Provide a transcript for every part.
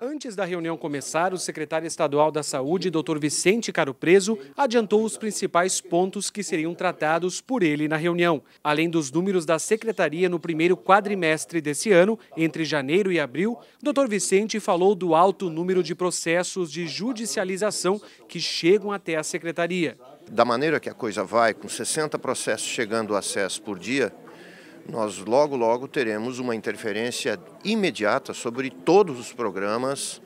Antes da reunião começar, o secretário estadual da Saúde, Dr. Vicente Caro Preso, adiantou os principais pontos que seriam tratados por ele na reunião, além dos números da secretaria no primeiro quadrimestre desse ano, entre janeiro e abril. Dr. Vicente falou do alto número de processos de judicialização que chegam até a secretaria. Da maneira que a coisa vai, com 60 processos chegando a acesso por dia, nós logo, logo teremos uma interferência imediata sobre todos os programas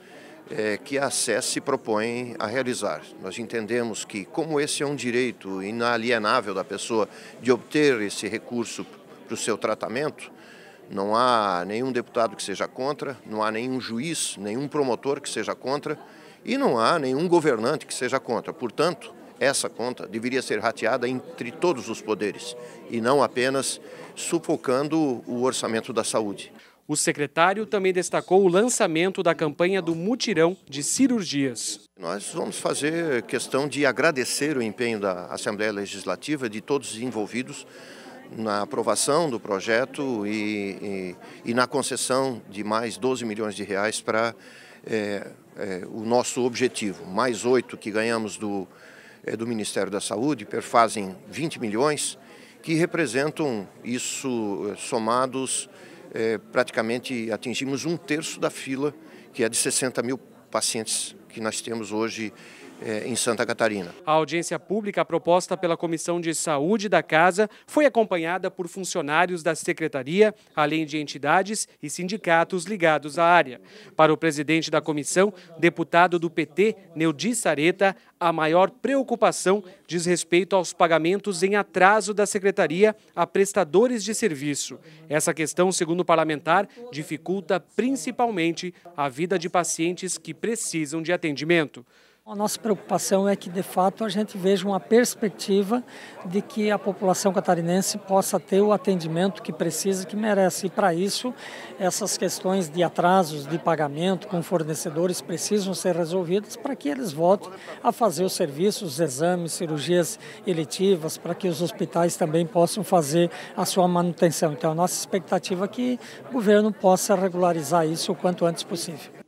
é, que a SES se propõe a realizar. Nós entendemos que, como esse é um direito inalienável da pessoa de obter esse recurso para o seu tratamento, não há nenhum deputado que seja contra, não há nenhum juiz, nenhum promotor que seja contra e não há nenhum governante que seja contra. Portanto, essa conta deveria ser rateada entre todos os poderes e não apenas sufocando o orçamento da saúde. O secretário também destacou o lançamento da campanha do mutirão de cirurgias. Nós vamos fazer questão de agradecer o empenho da Assembleia Legislativa, de todos os envolvidos na aprovação do projeto e, e, e na concessão de mais 12 milhões de reais para é, é, o nosso objetivo, mais oito que ganhamos do é, do Ministério da Saúde perfazem 20 milhões, que representam isso eh, somados, é, praticamente atingimos um terço da fila, que é de 60 mil pacientes que nós temos hoje eh, em Santa Catarina. A audiência pública proposta pela Comissão de Saúde da Casa foi acompanhada por funcionários da Secretaria, além de entidades e sindicatos ligados à área. Para o presidente da comissão, deputado do PT, Neudi Sareta, a maior preocupação diz respeito aos pagamentos em atraso da Secretaria a prestadores de serviço. Essa questão, segundo o parlamentar, dificulta principalmente a vida de pacientes que precisam de atendimento. A nossa preocupação é que, de fato, a gente veja uma perspectiva de que a população catarinense possa ter o atendimento que precisa, que merece. E, para isso, essas questões de atrasos de pagamento com fornecedores precisam ser resolvidas para que eles voltem a fazer os serviços, exames, cirurgias eletivas, para que os hospitais também possam fazer a sua manutenção. Então, a nossa expectativa é que o governo possa regularizar isso o quanto antes possível.